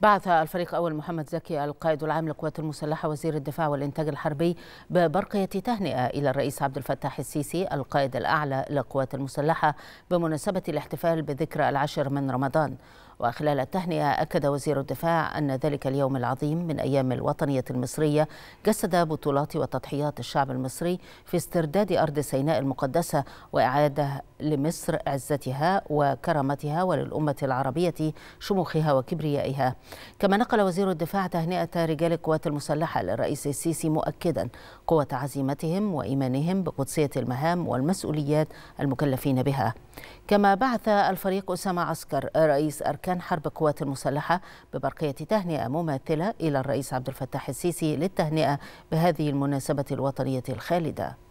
بعث الفريق أول محمد زكي القائد العام للقوات المسلحة وزير الدفاع والإنتاج الحربي ببرقية تهنئة إلى الرئيس عبد الفتاح السيسي القائد الأعلى للقوات المسلحة بمناسبة الاحتفال بذكرى العاشر من رمضان وخلال التهنئة أكد وزير الدفاع أن ذلك اليوم العظيم من أيام الوطنية المصرية جسد بطولات وتضحيات الشعب المصري في استرداد أرض سيناء المقدسة وإعادة لمصر عزتها وكرامتها وللأمة العربية شموخها وكبريائها كما نقل وزير الدفاع تهنئة رجال القوات المسلحة للرئيس السيسي مؤكدا قوة عزيمتهم وإيمانهم بقدسية المهام والمسؤوليات المكلفين بها كما بعث الفريق أسامة عسكر رئيس أركان أركان حرب القوات المسلحة ببرقية تهنئة مماثلة إلى الرئيس عبد الفتاح السيسي للتهنئة بهذه المناسبة الوطنية الخالدة